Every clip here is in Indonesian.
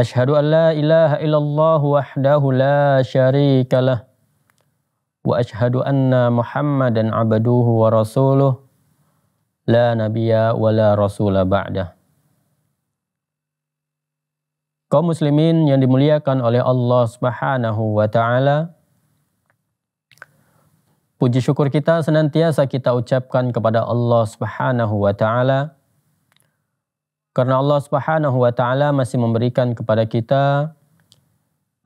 Ashadu an la ilaha illallah wahdahu la sharika lah. Wa ashadu anna muhammadan abaduhu wa rasuluh. La nabiya wa la rasulah ba'dah. Kau muslimin yang dimuliakan oleh Allah subhanahu wa ta'ala. Puji syukur kita senantiasa kita ucapkan kepada Allah subhanahu wa ta'ala. Kepada Allah subhanahu wa ta'ala. Karena Allah Subhanahu wa taala masih memberikan kepada kita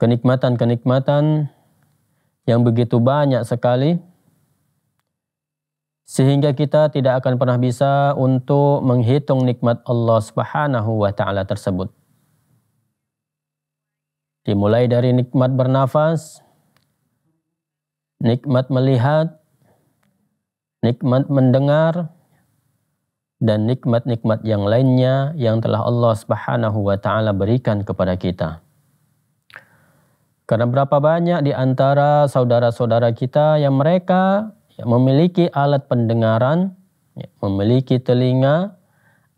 kenikmatan-kenikmatan yang begitu banyak sekali sehingga kita tidak akan pernah bisa untuk menghitung nikmat Allah Subhanahu wa taala tersebut. Dimulai dari nikmat bernafas, nikmat melihat, nikmat mendengar, dan nikmat-nikmat yang lainnya yang telah Allah Subhanahu wa taala berikan kepada kita. Karena berapa banyak di antara saudara-saudara kita yang mereka memiliki alat pendengaran, ya, memiliki telinga,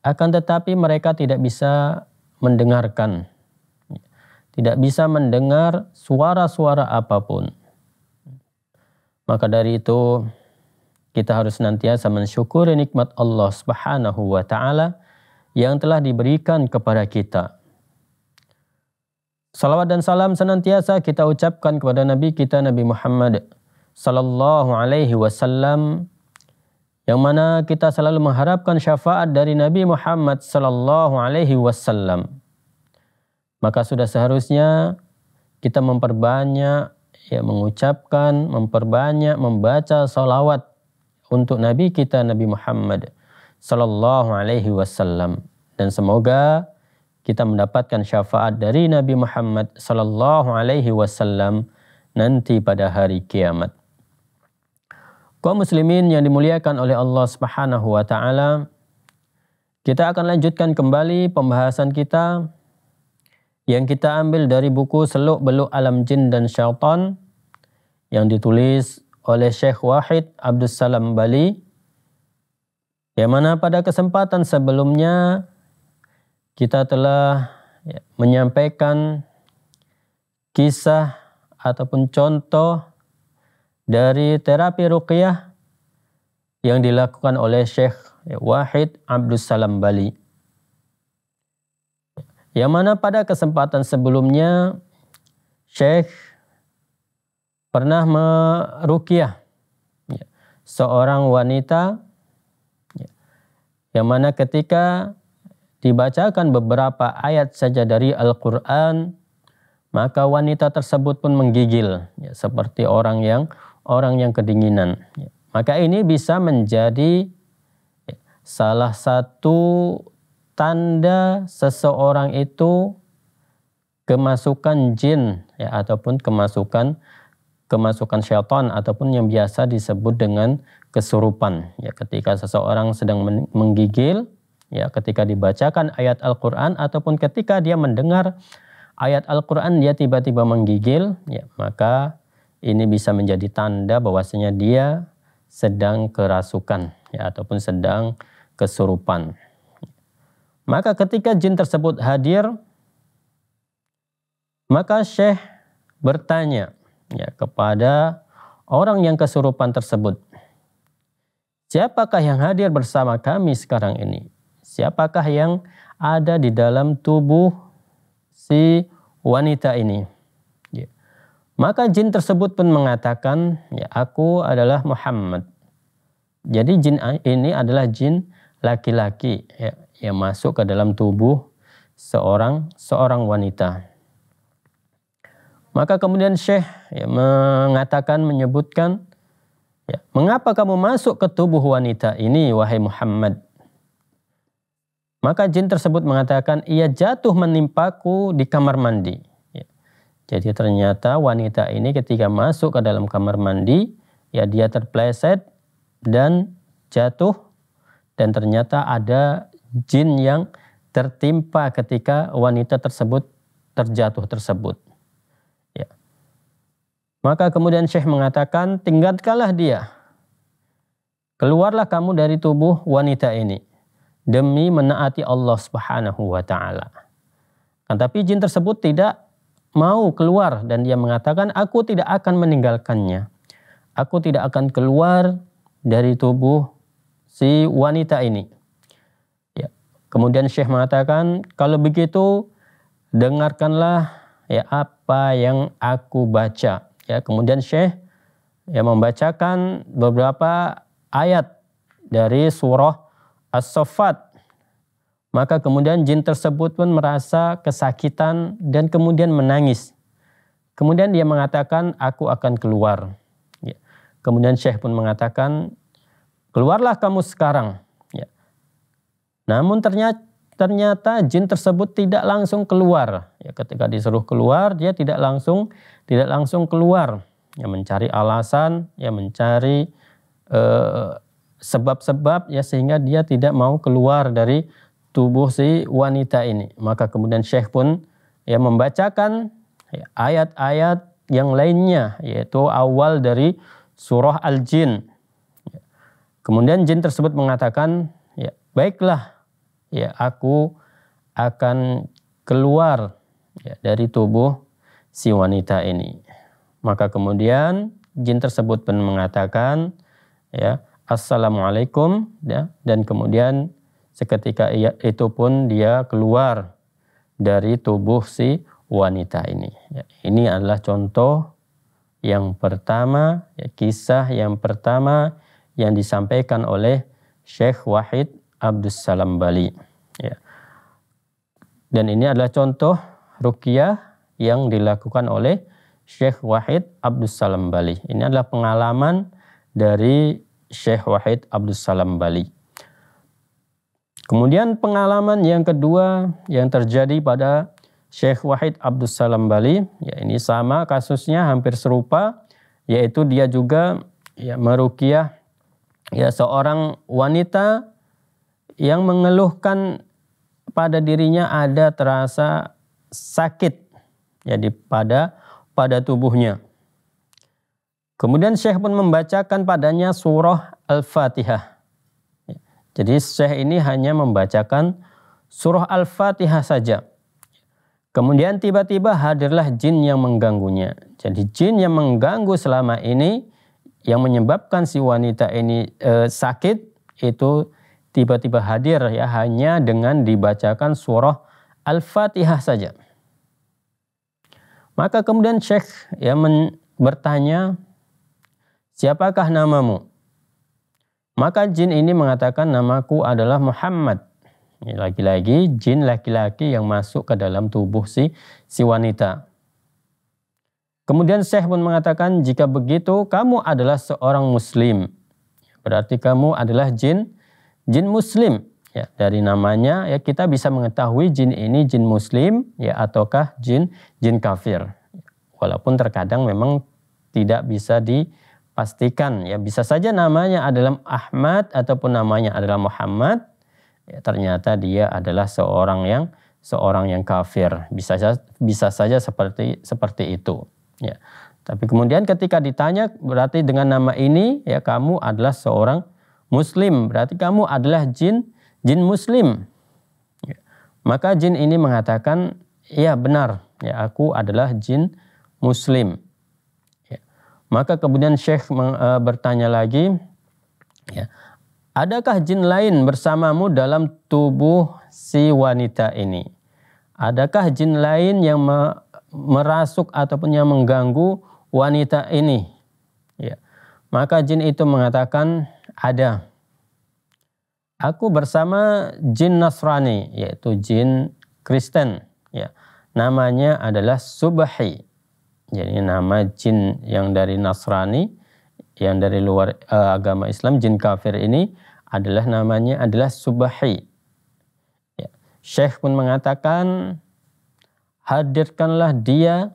akan tetapi mereka tidak bisa mendengarkan. Ya, tidak bisa mendengar suara-suara apapun. Maka dari itu, kita harus senantiasa mensyukuri nikmat Allah Subhanahu wa taala yang telah diberikan kepada kita. Salawat dan salam senantiasa kita ucapkan kepada Nabi kita Nabi Muhammad sallallahu alaihi wasallam yang mana kita selalu mengharapkan syafaat dari Nabi Muhammad sallallahu alaihi wasallam. Maka sudah seharusnya kita memperbanyak ya mengucapkan, memperbanyak membaca salawat untuk Nabi kita Nabi Muhammad Sallallahu Alaihi Wasallam dan semoga kita mendapatkan syafaat dari Nabi Muhammad Sallallahu Alaihi Wasallam nanti pada hari kiamat. Kau muslimin yang dimuliakan oleh Allah Subhanahu wa taala, kita akan lanjutkan kembali pembahasan kita yang kita ambil dari buku Seluk Beluk Alam Jin dan Syaitan yang ditulis oleh Syekh Wahid Abdus Salam Bali yang mana pada kesempatan sebelumnya kita telah ya, menyampaikan kisah ataupun contoh dari terapi ruqyah yang dilakukan oleh Syekh Wahid Abdus Salam Bali. Yang mana pada kesempatan sebelumnya Syekh pernah merukiah ya, seorang wanita ya, yang mana ketika dibacakan beberapa ayat saja dari Al-Quran maka wanita tersebut pun menggigil ya, seperti orang yang orang yang kedinginan ya. maka ini bisa menjadi ya, salah satu tanda seseorang itu kemasukan jin ya ataupun kemasukan kemasukan syaitan ataupun yang biasa disebut dengan kesurupan ya ketika seseorang sedang menggigil ya ketika dibacakan ayat Al-Qur'an ataupun ketika dia mendengar ayat Al-Qur'an dia tiba-tiba menggigil ya maka ini bisa menjadi tanda bahwasanya dia sedang kerasukan ya ataupun sedang kesurupan maka ketika jin tersebut hadir maka Syekh bertanya ya kepada orang yang kesurupan tersebut. Siapakah yang hadir bersama kami sekarang ini? Siapakah yang ada di dalam tubuh si wanita ini? Ya. Maka jin tersebut pun mengatakan, ya aku adalah Muhammad. Jadi jin ini adalah jin laki-laki ya, yang masuk ke dalam tubuh seorang seorang wanita. Maka kemudian Syekh ya, mengatakan, menyebutkan, ya, mengapa kamu masuk ke tubuh wanita ini, wahai Muhammad? Maka jin tersebut mengatakan, ia jatuh menimpaku di kamar mandi. Ya. Jadi ternyata wanita ini ketika masuk ke dalam kamar mandi, ya dia terpleset dan jatuh dan ternyata ada jin yang tertimpa ketika wanita tersebut terjatuh tersebut. Maka kemudian Syekh mengatakan, tinggalkanlah dia. Keluarlah kamu dari tubuh wanita ini demi menaati Allah Subhanahu wa taala. Tetapi kan, jin tersebut tidak mau keluar dan dia mengatakan, "Aku tidak akan meninggalkannya. Aku tidak akan keluar dari tubuh si wanita ini." Ya. Kemudian Syekh mengatakan, "Kalau begitu, dengarkanlah ya apa yang aku baca Ya, kemudian Syekh ya membacakan beberapa ayat dari surah As-Saffat. Maka kemudian jin tersebut pun merasa kesakitan dan kemudian menangis. Kemudian dia mengatakan, aku akan keluar. Ya. Kemudian Syekh pun mengatakan, keluarlah kamu sekarang. Ya. Namun ternyata ternyata jin tersebut tidak langsung keluar. Ya, ketika disuruh keluar, dia tidak langsung tidak langsung keluar. Ya, mencari alasan, ya mencari eh, sebab-sebab eh, ya sehingga dia tidak mau keluar dari tubuh si wanita ini. Maka kemudian Syekh pun ya membacakan ya, ayat-ayat yang lainnya yaitu awal dari surah Al-Jin. Ya. Kemudian jin tersebut mengatakan, ya, "Baiklah, ya aku akan keluar ya, dari tubuh si wanita ini. Maka kemudian jin tersebut pun mengatakan ya assalamualaikum ya, dan kemudian seketika ia, itu pun dia keluar dari tubuh si wanita ini. Ya, ini adalah contoh yang pertama, ya, kisah yang pertama yang disampaikan oleh Syekh Wahid Abdus Salam Bali. Ya. Dan ini adalah contoh rukiah yang dilakukan oleh Syekh Wahid Abdus Salam Bali. Ini adalah pengalaman dari Syekh Wahid Abdus Salam Bali. Kemudian pengalaman yang kedua yang terjadi pada Syekh Wahid Abdus Salam Bali, ya ini sama kasusnya hampir serupa, yaitu dia juga ya merukiah ya seorang wanita yang mengeluhkan pada dirinya ada terasa sakit jadi pada pada tubuhnya. Kemudian Syekh pun membacakan padanya surah Al-Fatihah. Jadi Syekh ini hanya membacakan surah Al-Fatihah saja. Kemudian tiba-tiba hadirlah jin yang mengganggunya. Jadi jin yang mengganggu selama ini yang menyebabkan si wanita ini e, sakit itu tiba-tiba hadir ya hanya dengan dibacakan surah Al-Fatihah saja. Maka kemudian Syekh ya men, bertanya, "Siapakah namamu?" Maka jin ini mengatakan, "Namaku adalah Muhammad." Lagi-lagi jin laki-laki yang masuk ke dalam tubuh si si wanita. Kemudian Syekh pun mengatakan, "Jika begitu, kamu adalah seorang muslim." Berarti kamu adalah jin jin muslim ya dari namanya ya kita bisa mengetahui jin ini jin muslim ya ataukah jin jin kafir walaupun terkadang memang tidak bisa dipastikan ya bisa saja namanya adalah Ahmad ataupun namanya adalah Muhammad ya, ternyata dia adalah seorang yang seorang yang kafir bisa saja, bisa saja seperti seperti itu ya tapi kemudian ketika ditanya berarti dengan nama ini ya kamu adalah seorang muslim. Berarti kamu adalah jin jin muslim. Ya. Maka jin ini mengatakan, ya benar, ya aku adalah jin muslim. Ya. Maka kemudian Syekh e, bertanya lagi, ya, adakah jin lain bersamamu dalam tubuh si wanita ini? Adakah jin lain yang merasuk ataupun yang mengganggu wanita ini? Ya. Maka jin itu mengatakan, ada. Aku bersama jin Nasrani, yaitu jin Kristen. Ya. Namanya adalah Subahi. Jadi nama jin yang dari Nasrani, yang dari luar uh, agama Islam, jin kafir ini adalah namanya adalah Subahi. Ya. Syekh pun mengatakan, hadirkanlah dia,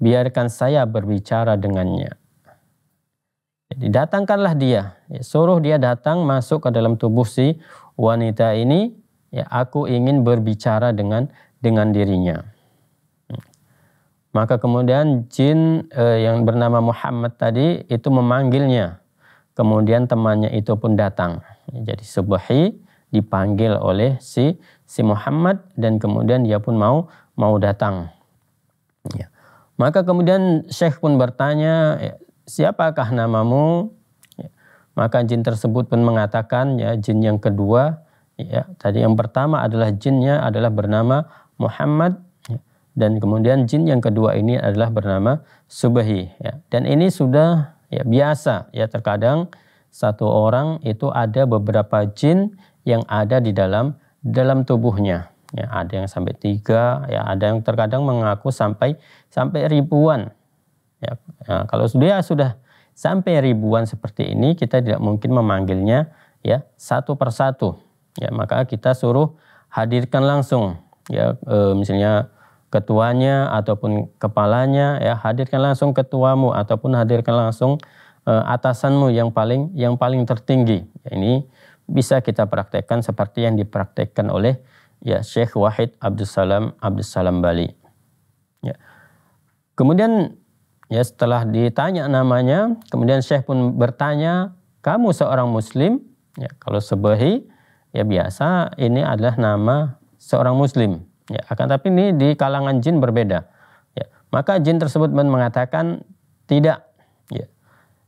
biarkan saya berbicara dengannya. Jadi datangkanlah dia, ya, suruh dia datang masuk ke dalam tubuh si wanita ini. Ya, aku ingin berbicara dengan dengan dirinya. Hmm. Maka kemudian jin eh, yang bernama Muhammad tadi itu memanggilnya. Kemudian temannya itu pun datang. Ya, jadi Subhi dipanggil oleh si si Muhammad dan kemudian dia pun mau mau datang. Ya. Maka kemudian Syekh pun bertanya, ya, siapakah namamu? Ya. Maka jin tersebut pun mengatakan ya jin yang kedua ya tadi yang pertama adalah jinnya adalah bernama Muhammad ya. dan kemudian jin yang kedua ini adalah bernama Subahi ya. Dan ini sudah ya biasa ya terkadang satu orang itu ada beberapa jin yang ada di dalam dalam tubuhnya. Ya, ada yang sampai tiga, ya ada yang terkadang mengaku sampai sampai ribuan. Ya, ya, kalau dia sudah sampai ribuan seperti ini, kita tidak mungkin memanggilnya ya satu persatu. Ya, maka kita suruh hadirkan langsung ya e, misalnya ketuanya ataupun kepalanya ya hadirkan langsung ketuamu ataupun hadirkan langsung e, atasanmu yang paling yang paling tertinggi. Ya, ini bisa kita praktekkan seperti yang dipraktekkan oleh ya Syekh Wahid Abdussalam Abdussalam Bali. Ya. Kemudian Ya setelah ditanya namanya, kemudian Syekh pun bertanya, kamu seorang Muslim? Ya kalau sebahi ya biasa ini adalah nama seorang Muslim. Ya akan tapi ini di kalangan jin berbeda. Ya, maka jin tersebut mengatakan tidak. Ya,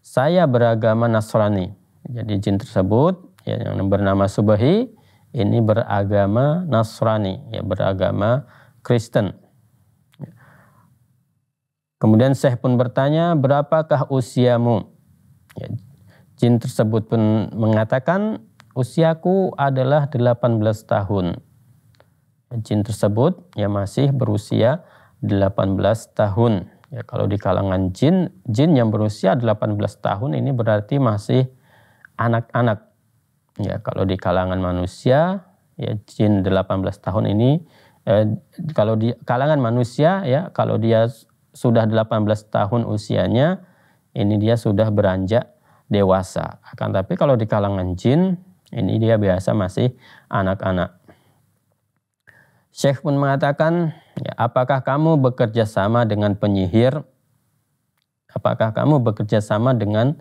saya beragama Nasrani. Jadi jin tersebut ya, yang bernama Subahi ini beragama Nasrani, ya beragama Kristen. Kemudian Syekh pun bertanya, berapakah usiamu? Ya, jin tersebut pun mengatakan, usiaku adalah 18 tahun. Ya, jin tersebut ya masih berusia 18 tahun. Ya, kalau di kalangan jin, jin yang berusia 18 tahun ini berarti masih anak-anak. Ya, kalau di kalangan manusia, ya jin 18 tahun ini eh, kalau di kalangan manusia ya kalau dia sudah 18 tahun usianya, ini dia sudah beranjak dewasa. Akan tapi kalau di kalangan jin, ini dia biasa masih anak-anak. Syekh pun mengatakan, ya, apakah kamu bekerja sama dengan penyihir? Apakah kamu bekerja sama dengan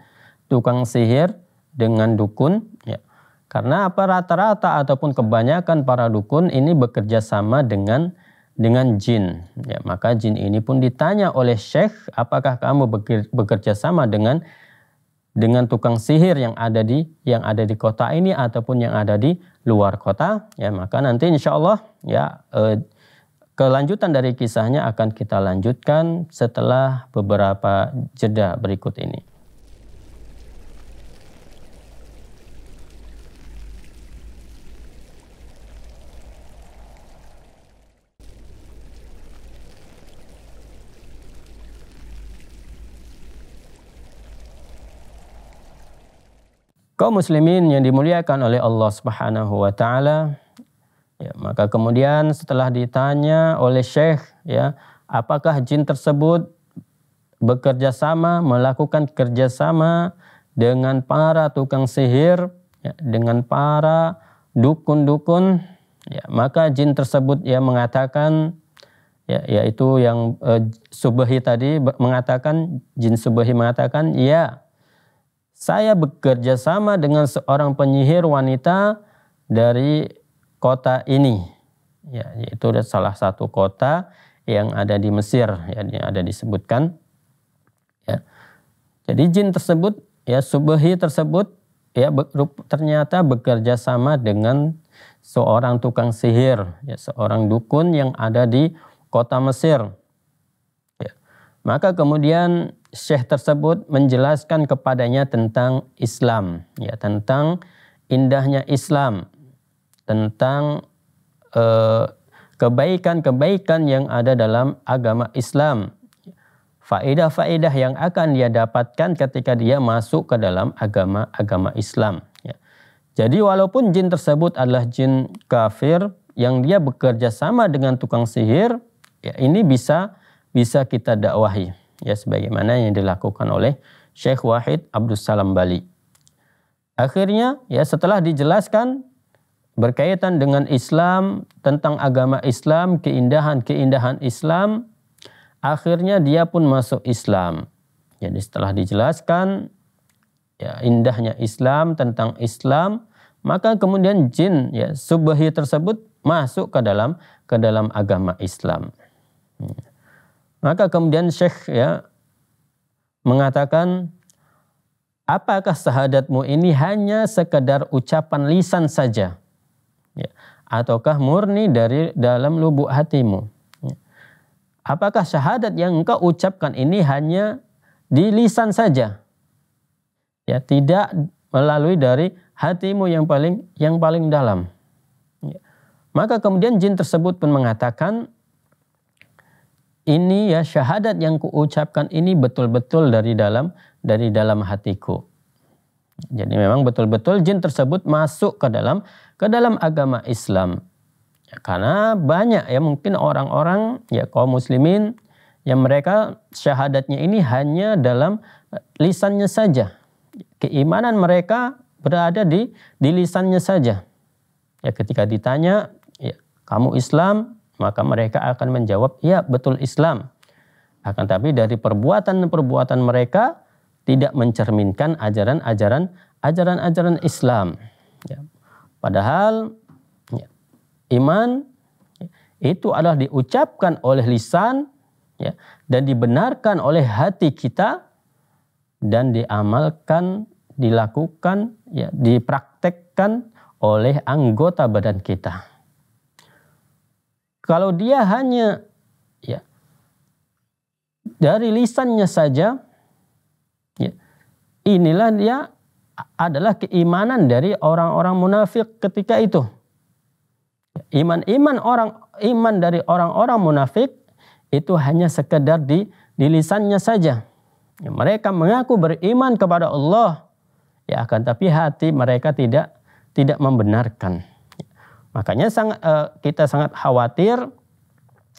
tukang sihir, dengan dukun? Ya. Karena apa rata-rata ataupun kebanyakan para dukun ini bekerja sama dengan dengan jin. Ya, maka jin ini pun ditanya oleh Syekh, apakah kamu bekerja sama dengan dengan tukang sihir yang ada di yang ada di kota ini ataupun yang ada di luar kota? Ya, maka nanti insya Allah ya eh, kelanjutan dari kisahnya akan kita lanjutkan setelah beberapa jeda berikut ini. Kaum muslimin yang dimuliakan oleh Allah Subhanahu wa taala, ya, maka kemudian setelah ditanya oleh Syekh, ya, apakah jin tersebut bekerja sama, melakukan kerjasama dengan para tukang sihir, ya, dengan para dukun-dukun, ya, maka jin tersebut ya mengatakan ya yaitu yang eh, Subahi tadi mengatakan jin Subahi mengatakan ya saya bekerja sama dengan seorang penyihir wanita dari kota ini. Ya, yaitu salah satu kota yang ada di Mesir, ya, yang ada disebutkan. Ya. Jadi jin tersebut, ya subuhi tersebut, ya be, ternyata bekerja sama dengan seorang tukang sihir, ya, seorang dukun yang ada di kota Mesir. Ya. Maka kemudian Syekh tersebut menjelaskan kepadanya tentang Islam, ya tentang indahnya Islam, tentang kebaikan eh, kebaikan-kebaikan yang ada dalam agama Islam, faedah-faedah yang akan dia dapatkan ketika dia masuk ke dalam agama-agama Islam. Ya. Jadi walaupun jin tersebut adalah jin kafir yang dia bekerja sama dengan tukang sihir, ya ini bisa bisa kita dakwahi ya sebagaimana yang dilakukan oleh Syekh Wahid Abdus Salam Bali. Akhirnya ya setelah dijelaskan berkaitan dengan Islam, tentang agama Islam, keindahan-keindahan Islam, akhirnya dia pun masuk Islam. Jadi setelah dijelaskan ya indahnya Islam, tentang Islam, maka kemudian jin ya subahi tersebut masuk ke dalam ke dalam agama Islam. Hmm. Maka kemudian Syekh ya mengatakan apakah syahadatmu ini hanya sekedar ucapan lisan saja? Ya. Ataukah murni dari dalam lubuk hatimu? Ya. Apakah syahadat yang engkau ucapkan ini hanya di lisan saja? Ya, tidak melalui dari hatimu yang paling yang paling dalam. Ya. Maka kemudian jin tersebut pun mengatakan, ini ya syahadat yang kuucapkan ini betul-betul dari dalam dari dalam hatiku. Jadi memang betul-betul jin tersebut masuk ke dalam ke dalam agama Islam. Ya, karena banyak ya mungkin orang-orang ya kaum muslimin yang mereka syahadatnya ini hanya dalam eh, lisannya saja. Keimanan mereka berada di di lisannya saja. Ya ketika ditanya, ya, kamu Islam, maka mereka akan menjawab, "Ya, betul Islam." Akan tapi dari perbuatan-perbuatan mereka tidak mencerminkan ajaran-ajaran ajaran-ajaran Islam. Ya. Padahal ya, iman ya, itu adalah diucapkan oleh lisan ya, dan dibenarkan oleh hati kita dan diamalkan, dilakukan, ya, dipraktekkan oleh anggota badan kita. Kalau dia hanya ya dari lisannya saja ya, inilah dia adalah keimanan dari orang-orang munafik ketika itu. Iman-iman orang iman dari orang-orang munafik itu hanya sekedar di di lisannya saja. Ya, mereka mengaku beriman kepada Allah, ya akan tapi hati mereka tidak tidak membenarkan. Makanya sangat, eh, kita sangat khawatir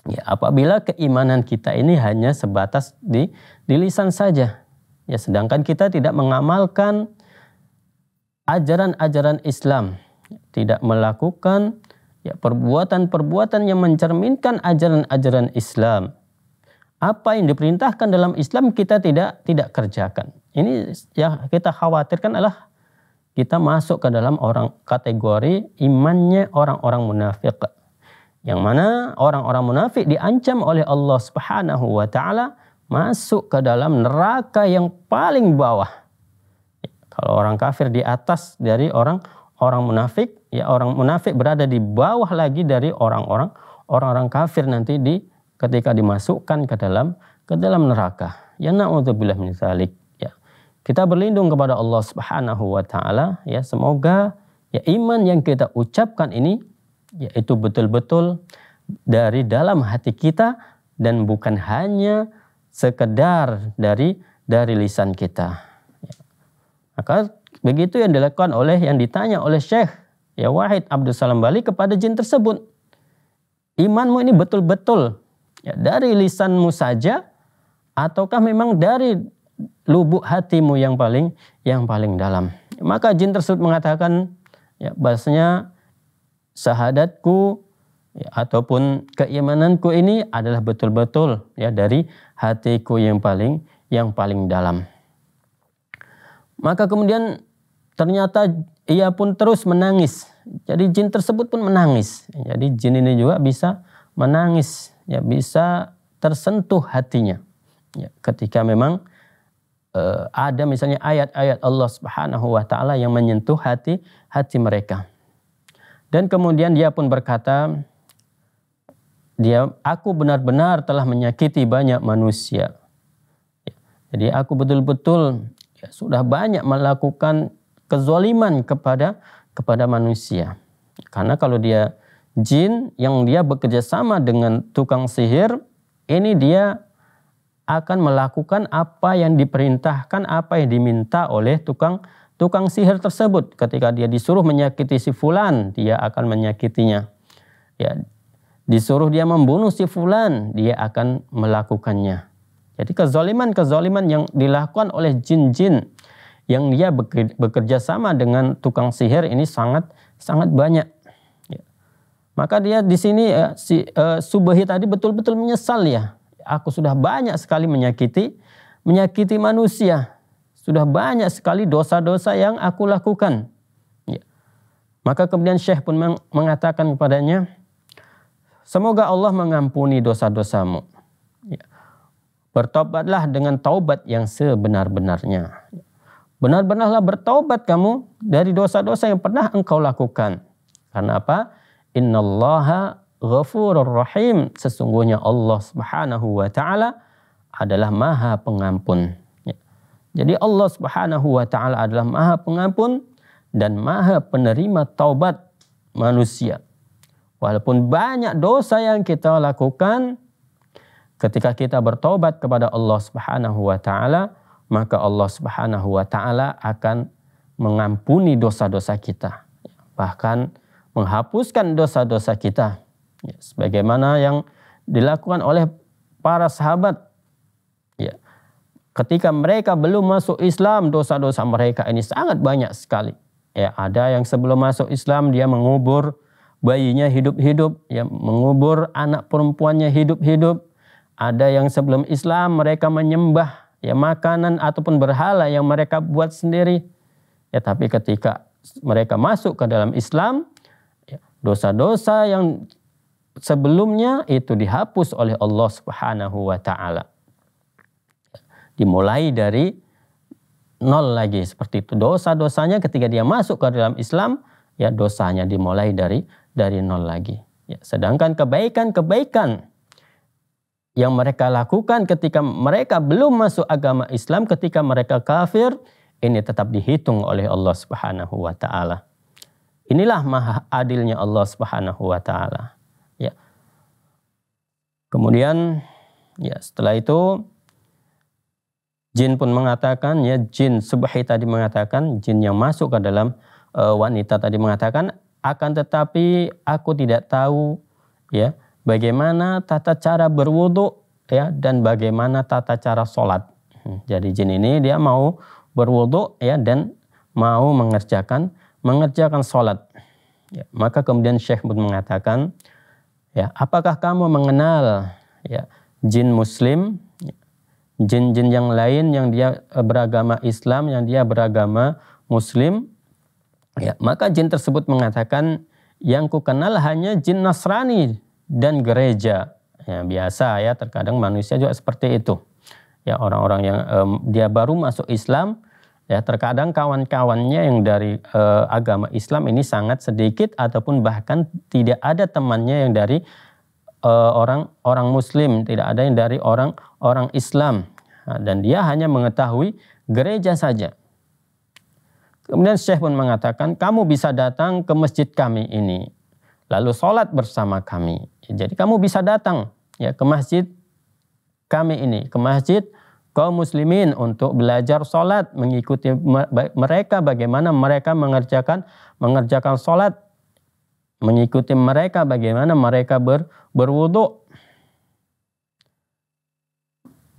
ya apabila keimanan kita ini hanya sebatas di di lisan saja. Ya sedangkan kita tidak mengamalkan ajaran-ajaran Islam, tidak melakukan ya perbuatan-perbuatan yang mencerminkan ajaran-ajaran Islam. Apa yang diperintahkan dalam Islam kita tidak tidak kerjakan. Ini ya kita khawatirkan adalah kita masuk ke dalam orang kategori imannya orang-orang munafik. Yang mana orang-orang munafik diancam oleh Allah Subhanahu wa taala masuk ke dalam neraka yang paling bawah. Kalau orang kafir di atas dari orang orang munafik, ya orang munafik berada di bawah lagi dari orang-orang orang-orang kafir nanti di ketika dimasukkan ke dalam ke dalam neraka. Ya naudzubillah min zalik. Kita berlindung kepada Allah Subhanahu wa taala ya semoga ya iman yang kita ucapkan ini yaitu betul-betul dari dalam hati kita dan bukan hanya sekedar dari dari lisan kita. Maka begitu yang dilakukan oleh yang ditanya oleh Syekh ya Wahid Abdul Salam Bali kepada jin tersebut. Imanmu ini betul-betul ya, dari lisanmu saja ataukah memang dari lubuk hatimu yang paling yang paling dalam. Maka jin tersebut mengatakan ya bahasanya syahadatku ya, ataupun keimananku ini adalah betul-betul ya dari hatiku yang paling yang paling dalam. Maka kemudian ternyata ia pun terus menangis. Jadi jin tersebut pun menangis. Jadi jin ini juga bisa menangis, ya bisa tersentuh hatinya. Ya, ketika memang uh, ada misalnya ayat-ayat Allah Subhanahu wa taala yang menyentuh hati hati mereka. Dan kemudian dia pun berkata, dia aku benar-benar telah menyakiti banyak manusia. Ya, jadi aku betul-betul ya, sudah banyak melakukan kezaliman kepada kepada manusia. Karena kalau dia jin yang dia bekerja sama dengan tukang sihir, ini dia akan melakukan apa yang diperintahkan, apa yang diminta oleh tukang tukang sihir tersebut. Ketika dia disuruh menyakiti si fulan, dia akan menyakitinya. Ya, disuruh dia membunuh si fulan, dia akan melakukannya. Jadi kezaliman, kezaliman yang dilakukan oleh jin-jin yang dia bekerja sama dengan tukang sihir ini sangat sangat banyak. Ya. Maka dia di sini eh, si uh, eh, Subahi tadi betul-betul menyesal ya aku sudah banyak sekali menyakiti menyakiti manusia. Sudah banyak sekali dosa-dosa yang aku lakukan. Ya. Maka kemudian Syekh pun mengatakan kepadanya, semoga Allah mengampuni dosa-dosamu. Ya. Bertobatlah dengan taubat yang sebenar-benarnya. Benar-benarlah bertobat kamu dari dosa-dosa yang pernah engkau lakukan. Karena apa? Innallaha ghafurur rahim. Sesungguhnya Allah Subhanahu wa taala adalah Maha Pengampun. Ya. Jadi Allah Subhanahu wa taala adalah Maha Pengampun dan Maha penerima taubat manusia. Walaupun banyak dosa yang kita lakukan, ketika kita bertobat kepada Allah Subhanahu wa taala, maka Allah Subhanahu wa taala akan mengampuni dosa-dosa kita, bahkan menghapuskan dosa-dosa kita. Ya, sebagaimana yang dilakukan oleh para sahabat. Ya. Ketika mereka belum masuk Islam, dosa-dosa mereka ini sangat banyak sekali. Ya, ada yang sebelum masuk Islam dia mengubur bayinya hidup-hidup, ya, mengubur anak perempuannya hidup-hidup. Ada yang sebelum Islam mereka menyembah ya makanan ataupun berhala yang mereka buat sendiri. Ya, tapi ketika mereka masuk ke dalam Islam, ya, dosa-dosa ya, yang sebelumnya itu dihapus oleh Allah Subhanahu wa taala. Dimulai dari nol lagi seperti itu. Dosa-dosanya ketika dia masuk ke dalam Islam, ya dosanya dimulai dari dari nol lagi. Ya, sedangkan kebaikan-kebaikan yang mereka lakukan ketika mereka belum masuk agama Islam, ketika mereka kafir, ini tetap dihitung oleh Allah Subhanahu wa taala. Inilah maha adilnya Allah Subhanahu wa taala. Kemudian ya setelah itu jin pun mengatakan ya jin subhi tadi mengatakan jin yang masuk ke dalam e, wanita tadi mengatakan akan tetapi aku tidak tahu ya bagaimana tata cara berwudu ya dan bagaimana tata cara sholat. Hmm, jadi jin ini dia mau berwudu ya dan mau mengerjakan mengerjakan sholat. Ya, maka kemudian Syekh pun mengatakan Ya, apakah kamu mengenal ya, jin muslim, jin-jin yang lain yang dia eh, beragama Islam, yang dia beragama muslim? Ya, maka jin tersebut mengatakan yang ku kenal hanya jin Nasrani dan gereja. Ya, biasa ya, terkadang manusia juga seperti itu. Ya orang-orang yang um, dia baru masuk Islam, Ya, terkadang kawan-kawannya yang dari e, agama Islam ini sangat sedikit ataupun bahkan tidak ada temannya yang dari eh, orang orang muslim, tidak ada yang dari orang orang Islam. Nah, dan dia hanya mengetahui gereja saja. Kemudian Syekh pun mengatakan, kamu bisa datang ke masjid kami ini, lalu sholat bersama kami. jadi kamu bisa datang ya ke masjid kami ini, ke masjid kaum muslimin untuk belajar sholat, mengikuti mereka bagaimana mereka mengerjakan mengerjakan sholat, mengikuti mereka bagaimana mereka ber, berwudhu.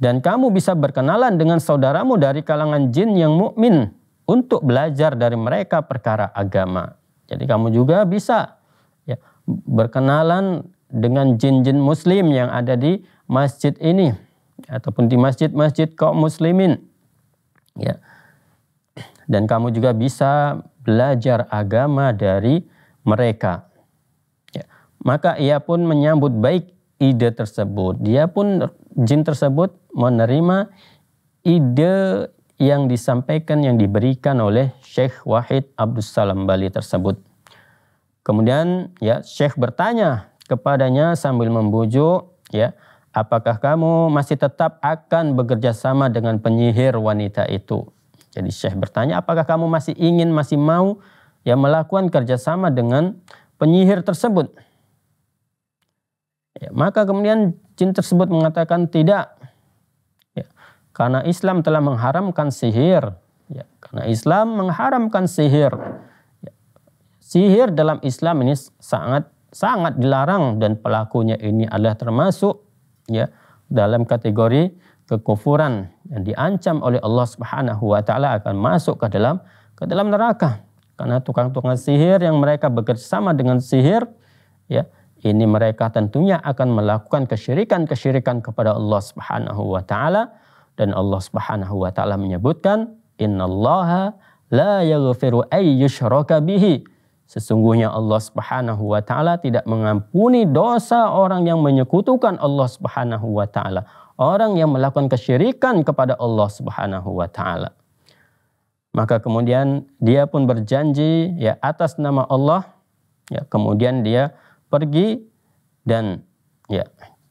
Dan kamu bisa berkenalan dengan saudaramu dari kalangan jin yang mukmin untuk belajar dari mereka perkara agama. Jadi kamu juga bisa ya, berkenalan dengan jin-jin muslim yang ada di masjid ini ataupun di masjid-masjid kaum muslimin. Ya. Dan kamu juga bisa belajar agama dari mereka. Ya. Maka ia pun menyambut baik ide tersebut. Dia pun jin tersebut menerima ide yang disampaikan yang diberikan oleh Syekh Wahid Abdus Salam Bali tersebut. Kemudian ya Syekh bertanya kepadanya sambil membujuk ya apakah kamu masih tetap akan bekerja sama dengan penyihir wanita itu? Jadi Syekh bertanya, apakah kamu masih ingin, masih mau ya melakukan kerjasama dengan penyihir tersebut? Ya, maka kemudian jin tersebut mengatakan tidak, ya, karena Islam telah mengharamkan sihir. Ya, karena Islam mengharamkan sihir. Ya, sihir dalam Islam ini sangat sangat dilarang dan pelakunya ini adalah termasuk ya dalam kategori kekufuran yang diancam oleh Allah Subhanahu wa taala akan masuk ke dalam ke dalam neraka karena tukang-tukang sihir yang mereka bekerja sama dengan sihir ya ini mereka tentunya akan melakukan kesyirikan-kesyirikan kepada Allah Subhanahu wa taala dan Allah Subhanahu wa taala menyebutkan innallaha la yaghfiru ay bihi Sesungguhnya Allah Subhanahu wa taala tidak mengampuni dosa orang yang menyekutukan Allah Subhanahu wa taala, orang yang melakukan kesyirikan kepada Allah Subhanahu wa taala. Maka kemudian dia pun berjanji ya atas nama Allah ya kemudian dia pergi dan ya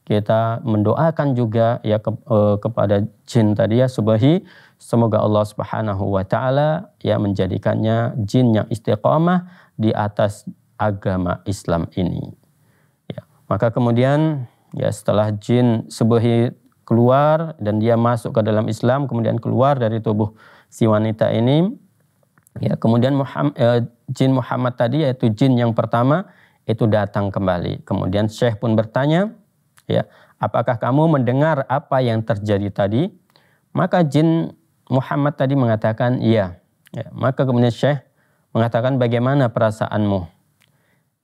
kita mendoakan juga ya ke, eh, kepada jin tadi ya subahi Semoga Allah Subhanahu wa taala ya menjadikannya jin yang istiqomah di atas agama Islam ini. Ya, maka kemudian ya setelah jin sebehi keluar dan dia masuk ke dalam Islam kemudian keluar dari tubuh si wanita ini ya kemudian Muhammad, eh, jin Muhammad tadi yaitu jin yang pertama itu datang kembali. Kemudian Syekh pun bertanya, ya, apakah kamu mendengar apa yang terjadi tadi? Maka jin Muhammad tadi mengatakan iya. Ya, maka kemudian Syekh mengatakan bagaimana perasaanmu?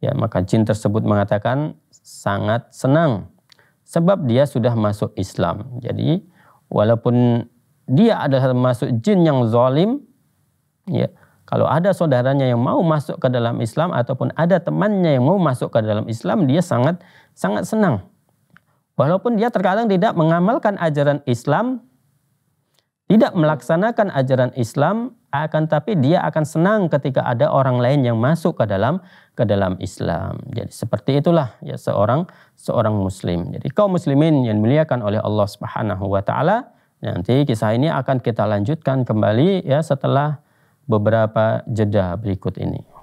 Ya, maka jin tersebut mengatakan sangat senang sebab dia sudah masuk Islam. Jadi walaupun dia adalah masuk jin yang zalim, ya, kalau ada saudaranya yang mau masuk ke dalam Islam ataupun ada temannya yang mau masuk ke dalam Islam, dia sangat sangat senang. Walaupun dia terkadang tidak mengamalkan ajaran Islam, tidak melaksanakan ajaran Islam akan tapi dia akan senang ketika ada orang lain yang masuk ke dalam ke dalam Islam. Jadi seperti itulah ya seorang seorang muslim. Jadi kaum muslimin yang dimuliakan oleh Allah Subhanahu wa taala, nanti kisah ini akan kita lanjutkan kembali ya setelah beberapa jeda berikut ini.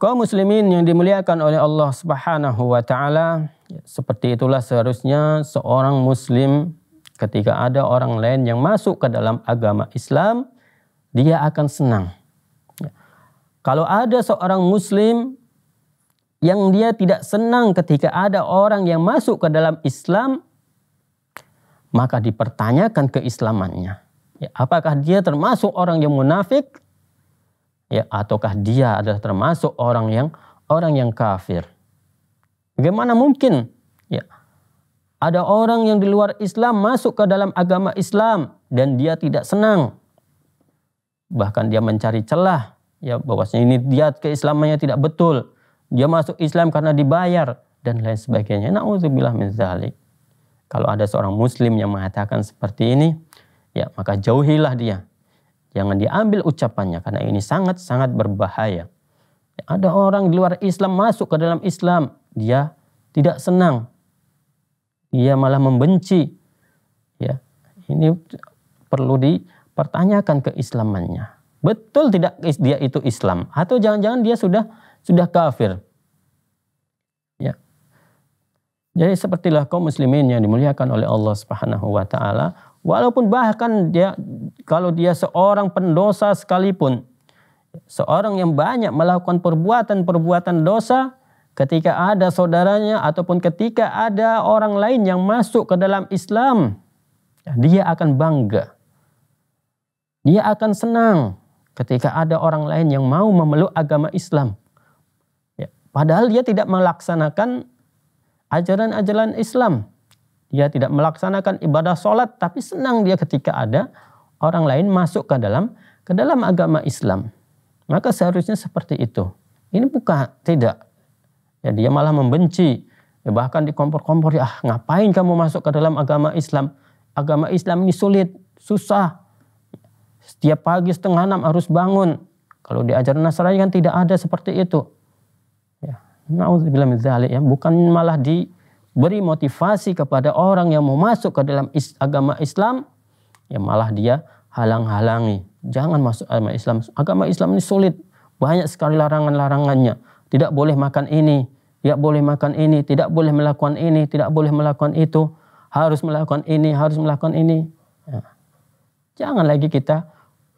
Kaum muslimin yang dimuliakan oleh Allah Subhanahu wa taala, seperti itulah seharusnya seorang muslim ketika ada orang lain yang masuk ke dalam agama Islam, dia akan senang. Kalau ada seorang muslim yang dia tidak senang ketika ada orang yang masuk ke dalam Islam, maka dipertanyakan keislamannya. Ya, apakah dia termasuk orang yang munafik ya ataukah dia adalah termasuk orang yang orang yang kafir. Bagaimana mungkin ya ada orang yang di luar Islam masuk ke dalam agama Islam dan dia tidak senang. Bahkan dia mencari celah ya bahwasanya ini dia keislamannya tidak betul. Dia masuk Islam karena dibayar dan lain sebagainya. Nauzubillah min zalik. Kalau ada seorang muslim yang mengatakan seperti ini, ya maka jauhilah dia. Jangan diambil ucapannya karena ini sangat-sangat berbahaya. Ada orang di luar Islam masuk ke dalam Islam, dia tidak senang. Dia malah membenci. Ya, ini perlu dipertanyakan keislamannya. Betul tidak dia itu Islam atau jangan-jangan dia sudah sudah kafir? Ya. Jadi sepertilah kaum muslimin yang dimuliakan oleh Allah Subhanahu wa taala, walaupun bahkan dia kalau dia seorang pendosa sekalipun, seorang yang banyak melakukan perbuatan-perbuatan dosa, ketika ada saudaranya ataupun ketika ada orang lain yang masuk ke dalam Islam, ya, dia akan bangga. Dia akan senang ketika ada orang lain yang mau memeluk agama Islam. Ya, padahal dia tidak melaksanakan ajaran-ajaran Islam. Dia tidak melaksanakan ibadah sholat, tapi senang dia ketika ada orang lain masuk ke dalam ke dalam agama Islam. Maka seharusnya seperti itu. Ini bukan tidak. Ya, dia malah membenci. Ya, bahkan di kompor kompor ah ngapain kamu masuk ke dalam agama Islam? Agama Islam ini sulit, susah. Setiap pagi setengah enam harus bangun. Kalau diajar Nasrani kan tidak ada seperti itu. Ya, ya. Bukan malah diberi motivasi kepada orang yang mau masuk ke dalam agama Islam, ya malah dia halang-halangi. Jangan masuk agama Islam. Agama Islam ini sulit. Banyak sekali larangan-larangannya. Tidak boleh makan ini, tidak boleh makan ini, tidak boleh melakukan ini, tidak boleh melakukan itu, harus melakukan ini, harus melakukan ini. Ya. Jangan lagi kita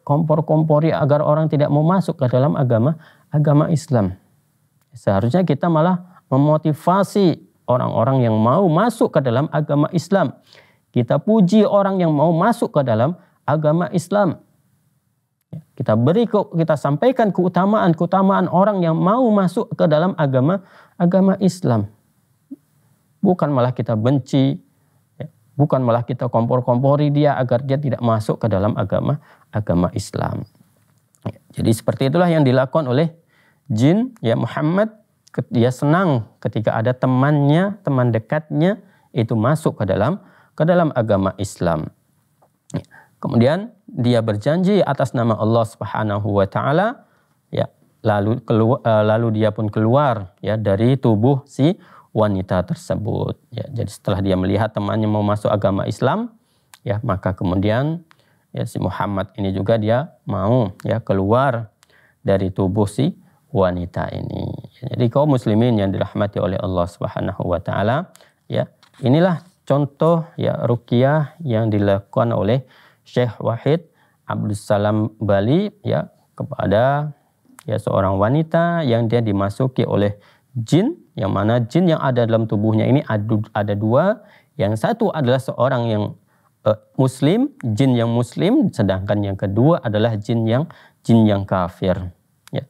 kompor-kompori agar orang tidak mau masuk ke dalam agama agama Islam. Seharusnya kita malah memotivasi orang-orang yang mau masuk ke dalam agama Islam kita puji orang yang mau masuk ke dalam agama Islam. Ya, kita beri kita sampaikan keutamaan-keutamaan orang yang mau masuk ke dalam agama agama Islam. Bukan malah kita benci, ya, bukan malah kita kompor-kompori dia agar dia tidak masuk ke dalam agama agama Islam. Ya, jadi seperti itulah yang dilakukan oleh jin ya Muhammad dia senang ketika ada temannya, teman dekatnya itu masuk ke dalam ke dalam agama Islam. Ya. Kemudian dia berjanji atas nama Allah Subhanahu wa taala ya lalu kelu, eh, lalu dia pun keluar ya dari tubuh si wanita tersebut ya jadi setelah dia melihat temannya mau masuk agama Islam ya maka kemudian ya si Muhammad ini juga dia mau ya keluar dari tubuh si wanita ini. Jadi kaum muslimin yang dirahmati oleh Allah Subhanahu wa taala, ya, inilah contoh ya rukiah yang dilakukan oleh Syekh Wahid Abdul Salam Bali ya kepada ya seorang wanita yang dia dimasuki oleh jin yang mana jin yang ada dalam tubuhnya ini ada, ada dua yang satu adalah seorang yang uh, muslim jin yang muslim sedangkan yang kedua adalah jin yang jin yang kafir ya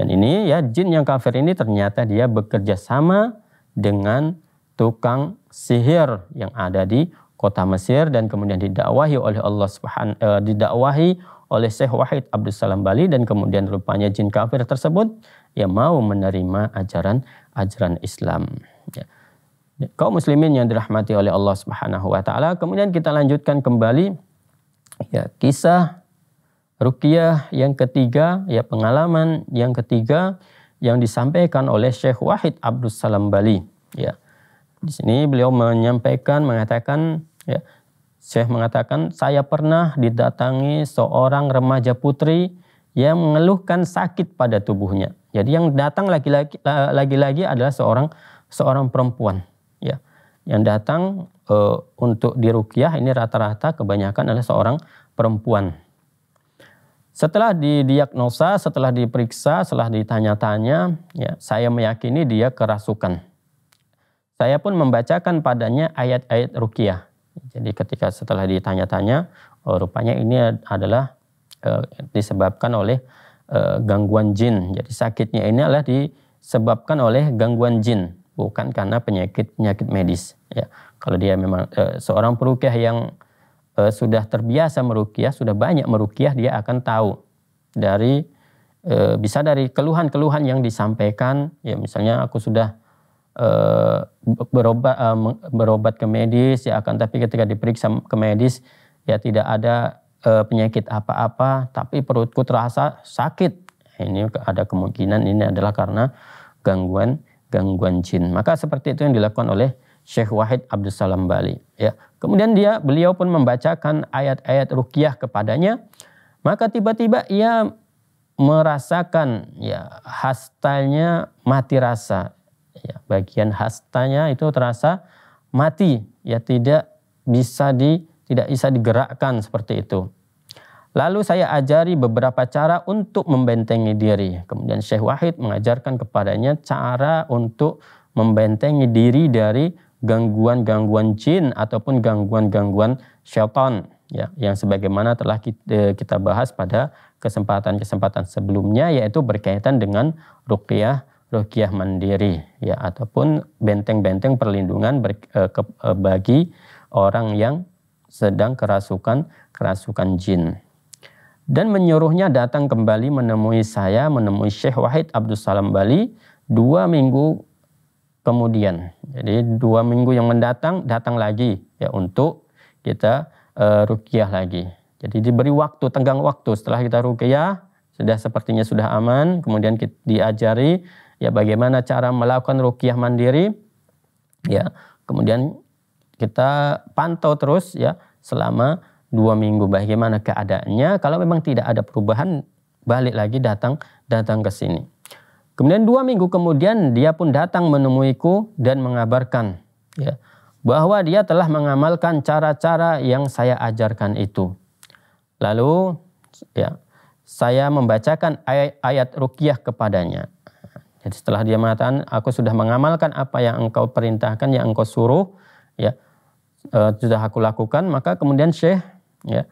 dan ini ya jin yang kafir ini ternyata dia bekerja sama dengan tukang sihir yang ada di kota Mesir dan kemudian didakwahi oleh Allah Subhanahu eh, didakwahi oleh Syekh Wahid Abdul Salam Bali dan kemudian rupanya jin kafir tersebut ya mau menerima ajaran ajaran Islam. Ya. ya. Kaum muslimin yang dirahmati oleh Allah Subhanahu wa taala, kemudian kita lanjutkan kembali ya kisah ruqyah yang ketiga, ya pengalaman yang ketiga yang disampaikan oleh Syekh Wahid Abdul Salam Bali, ya. Di sini beliau menyampaikan mengatakan ya Syekh mengatakan saya pernah didatangi seorang remaja putri yang mengeluhkan sakit pada tubuhnya. Jadi yang datang lagi-lagi lagi-lagi adalah seorang seorang perempuan ya. Yang datang e, untuk dirukyah ini rata-rata kebanyakan adalah seorang perempuan. Setelah didiagnosa, setelah diperiksa, setelah ditanya-tanya, ya, saya meyakini dia kerasukan saya pun membacakan padanya ayat-ayat rukiah. Jadi ketika setelah ditanya-tanya, oh, rupanya ini adalah uh, disebabkan oleh uh, gangguan jin. Jadi sakitnya ini adalah disebabkan oleh gangguan jin, bukan karena penyakit-penyakit medis. Ya, kalau dia memang uh, seorang perukiah yang uh, sudah terbiasa merukiah, sudah banyak merukiah, dia akan tahu dari uh, bisa dari keluhan-keluhan yang disampaikan. Ya, misalnya aku sudah Eh, berobat eh, berobat ke medis ya akan tapi ketika diperiksa ke medis ya tidak ada eh, penyakit apa-apa tapi perutku terasa sakit ini ada kemungkinan ini adalah karena gangguan gangguan jin maka seperti itu yang dilakukan oleh Syekh Wahid Abdul Salam Bali ya kemudian dia beliau pun membacakan ayat-ayat ruqyah kepadanya maka tiba-tiba ia merasakan ya hastanya mati rasa ya, bagian hastanya itu terasa mati ya tidak bisa di tidak bisa digerakkan seperti itu. Lalu saya ajari beberapa cara untuk membentengi diri. Kemudian Syekh Wahid mengajarkan kepadanya cara untuk membentengi diri dari gangguan-gangguan jin ataupun gangguan-gangguan syaitan ya yang sebagaimana telah kita, e, kita bahas pada kesempatan-kesempatan sebelumnya yaitu berkaitan dengan ruqyah Rukiah Mandiri ya ataupun benteng-benteng perlindungan ber, e, ke, e, bagi orang yang sedang kerasukan kerasukan jin dan menyuruhnya datang kembali menemui saya menemui Syekh Wahid Abdul Salam Bali dua minggu kemudian jadi dua minggu yang mendatang datang lagi ya untuk kita e, rukiah lagi jadi diberi waktu tenggang waktu setelah kita rukiah sudah sepertinya sudah aman kemudian kita diajari ya bagaimana cara melakukan rukiah mandiri ya kemudian kita pantau terus ya selama dua minggu bagaimana keadaannya kalau memang tidak ada perubahan balik lagi datang datang ke sini kemudian dua minggu kemudian dia pun datang menemuiku dan mengabarkan ya bahwa dia telah mengamalkan cara-cara yang saya ajarkan itu lalu ya saya membacakan ayat, ayat rukiah kepadanya jadi setelah dia mengatakan, aku sudah mengamalkan apa yang engkau perintahkan, yang engkau suruh, ya e, sudah aku lakukan, maka kemudian Syekh ya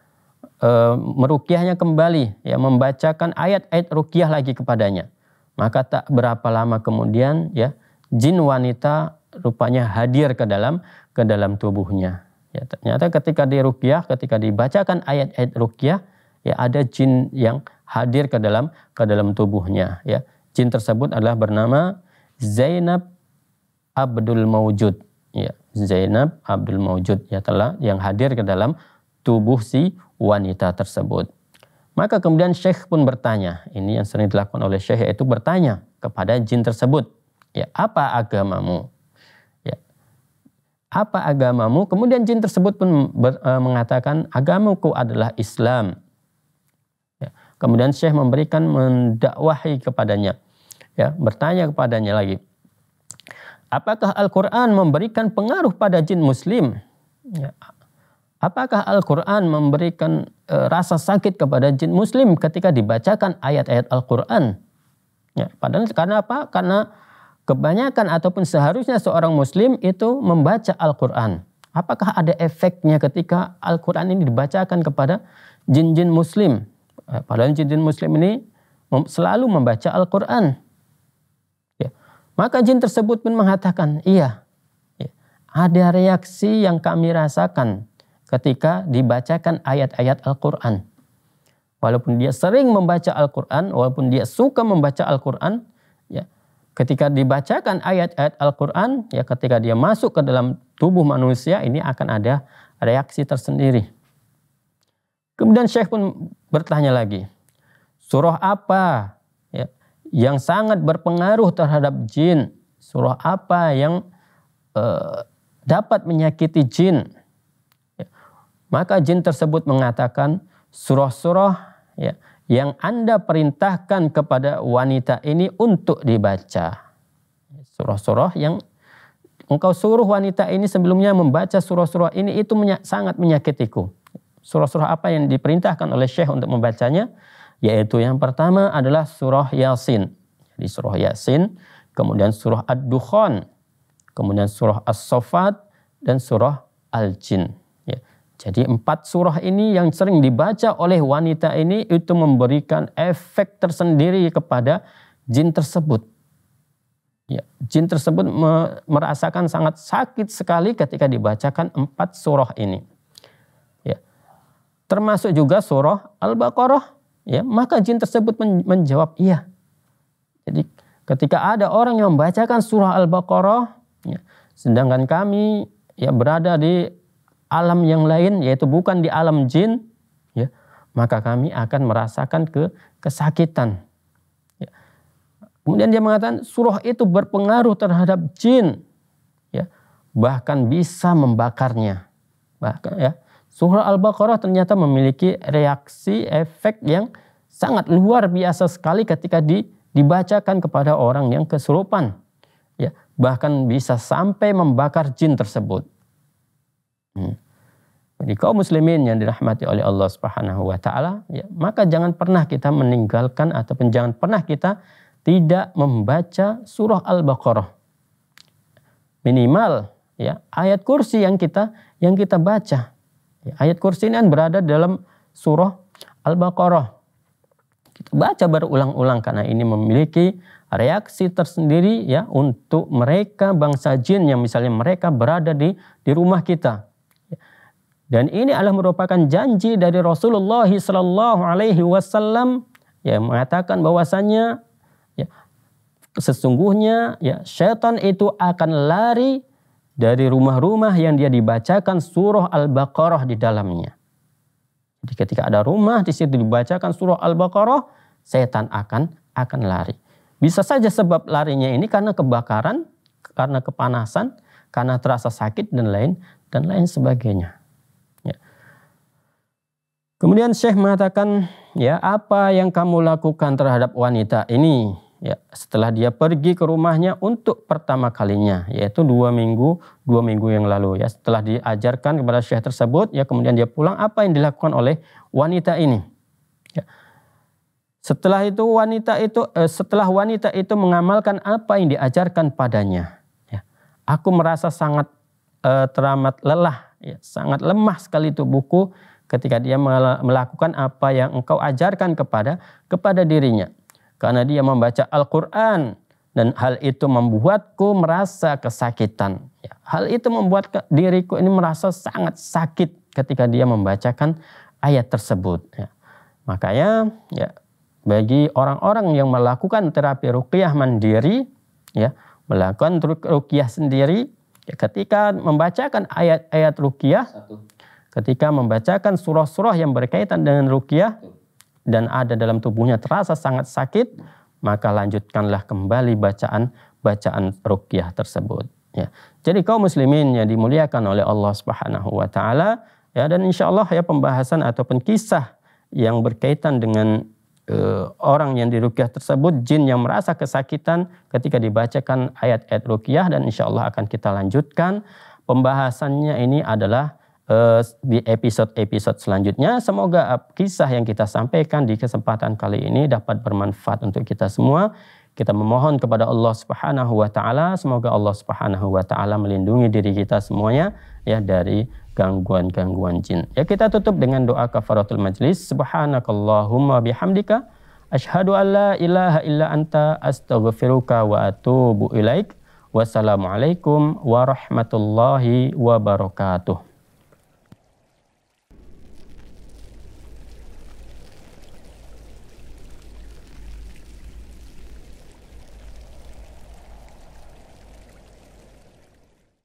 e, merukiahnya kembali, ya membacakan ayat-ayat rukiah lagi kepadanya. Maka tak berapa lama kemudian ya jin wanita rupanya hadir ke dalam ke dalam tubuhnya. Ya, ternyata ketika rukiah, ketika dibacakan ayat-ayat rukiah, ya ada jin yang hadir ke dalam ke dalam tubuhnya, ya Jin tersebut adalah bernama Zainab Abdul Mawjud. Ya, Zainab Abdul Mawjud ya telah yang hadir ke dalam tubuh si wanita tersebut. Maka kemudian Syekh pun bertanya, ini yang sering dilakukan oleh Syekh yaitu bertanya kepada jin tersebut, ya apa agamamu? Ya, apa agamamu? Kemudian jin tersebut pun ber, e, mengatakan agamaku adalah Islam. Kemudian Syekh memberikan mendakwahi kepadanya. Ya, bertanya kepadanya lagi. Apakah Al-Qur'an memberikan pengaruh pada jin muslim? Ya. Apakah Al-Qur'an memberikan e, rasa sakit kepada jin muslim ketika dibacakan ayat-ayat Al-Qur'an? Ya, padahal karena apa? Karena kebanyakan ataupun seharusnya seorang muslim itu membaca Al-Qur'an. Apakah ada efeknya ketika Al-Qur'an ini dibacakan kepada jin-jin muslim? Eh, padahal jin muslim ini selalu membaca Al-Quran. Ya. Maka jin tersebut pun mengatakan, iya, ya. ada reaksi yang kami rasakan ketika dibacakan ayat-ayat Al-Quran. Walaupun dia sering membaca Al-Quran, walaupun dia suka membaca Al-Quran, ya, ketika dibacakan ayat-ayat Al-Quran, ya ketika dia masuk ke dalam tubuh manusia, ini akan ada reaksi tersendiri. Kemudian Syekh pun bertanya lagi, surah apa ya, yang sangat berpengaruh terhadap jin? Surah apa yang eh, dapat menyakiti jin? Ya. Maka jin tersebut mengatakan surah-surah ya, yang Anda perintahkan kepada wanita ini untuk dibaca. Ya, surah-surah yang engkau suruh wanita ini sebelumnya membaca surah-surah ini itu menya sangat menyakitiku surah-surah apa yang diperintahkan oleh Syekh untuk membacanya? Yaitu yang pertama adalah surah Yasin. Jadi surah Yasin, kemudian surah Ad-Dukhan, kemudian surah As-Sofat, dan surah Al-Jin. Ya. Jadi empat surah ini yang sering dibaca oleh wanita ini itu memberikan efek tersendiri kepada jin tersebut. Ya, jin tersebut merasakan sangat sakit sekali ketika dibacakan empat surah ini termasuk juga surah Al-Baqarah, ya, maka jin tersebut men menjawab iya. Jadi ketika ada orang yang membacakan surah Al-Baqarah, ya, sedangkan kami ya berada di alam yang lain yaitu bukan di alam jin, ya, maka kami akan merasakan ke kesakitan. Ya. Kemudian dia mengatakan surah itu berpengaruh terhadap jin, ya, bahkan bisa membakarnya, bahkan ya Surah Al-Baqarah ternyata memiliki reaksi efek yang sangat luar biasa sekali ketika di, dibacakan kepada orang yang kesurupan. Ya, bahkan bisa sampai membakar jin tersebut. Hmm. Jadi kaum muslimin yang dirahmati oleh Allah Subhanahu wa taala, ya, maka jangan pernah kita meninggalkan atau jangan pernah kita tidak membaca surah Al-Baqarah. Minimal ya ayat kursi yang kita yang kita baca. Ya, ayat kursi ini kan berada dalam surah Al-Baqarah. Kita baca berulang-ulang karena ini memiliki reaksi tersendiri ya untuk mereka bangsa jin yang misalnya mereka berada di di rumah kita. Ya. Dan ini adalah merupakan janji dari Rasulullah Sallallahu Alaihi Wasallam yang mengatakan bahwasanya ya, sesungguhnya ya setan itu akan lari dari rumah-rumah yang dia dibacakan surah Al-Baqarah di dalamnya. Jadi ketika ada rumah di situ dibacakan surah Al-Baqarah, setan akan akan lari. Bisa saja sebab larinya ini karena kebakaran, karena kepanasan, karena terasa sakit dan lain dan lain sebagainya. Ya. Kemudian Syekh mengatakan, ya apa yang kamu lakukan terhadap wanita ini? ya setelah dia pergi ke rumahnya untuk pertama kalinya yaitu dua minggu dua minggu yang lalu ya setelah diajarkan kepada syekh tersebut ya kemudian dia pulang apa yang dilakukan oleh wanita ini ya. setelah itu wanita itu eh, setelah wanita itu mengamalkan apa yang diajarkan padanya ya. aku merasa sangat eh, teramat lelah ya. sangat lemah sekali itu buku ketika dia melakukan apa yang engkau ajarkan kepada kepada dirinya karena dia membaca Al-Quran dan hal itu membuatku merasa kesakitan. Ya, hal itu membuat diriku ini merasa sangat sakit ketika dia membacakan ayat tersebut. Ya. Makanya ya bagi orang-orang yang melakukan terapi ruqyah mandiri, ya melakukan ruqyah sendiri, ya, ketika membacakan ayat-ayat ruqyah, ketika membacakan surah-surah yang berkaitan dengan ruqyah, dan ada dalam tubuhnya terasa sangat sakit, maka lanjutkanlah kembali bacaan bacaan rukyah tersebut. Ya. Jadi kaum muslimin yang dimuliakan oleh Allah Subhanahu wa taala ya dan insya Allah ya pembahasan ataupun kisah yang berkaitan dengan e, orang yang dirukyah tersebut jin yang merasa kesakitan ketika dibacakan ayat-ayat rukyah dan insya Allah akan kita lanjutkan pembahasannya ini adalah Eh, di episode-episode selanjutnya. Semoga kisah yang kita sampaikan di kesempatan kali ini dapat bermanfaat untuk kita semua. Kita memohon kepada Allah Subhanahu wa taala, semoga Allah Subhanahu wa taala melindungi diri kita semuanya ya dari gangguan-gangguan jin. Ya kita tutup dengan doa kafaratul majlis. Subhanakallahumma bihamdika asyhadu an la ilaha illa anta astaghfiruka wa atubu ilaik. Wassalamualaikum warahmatullahi wabarakatuh.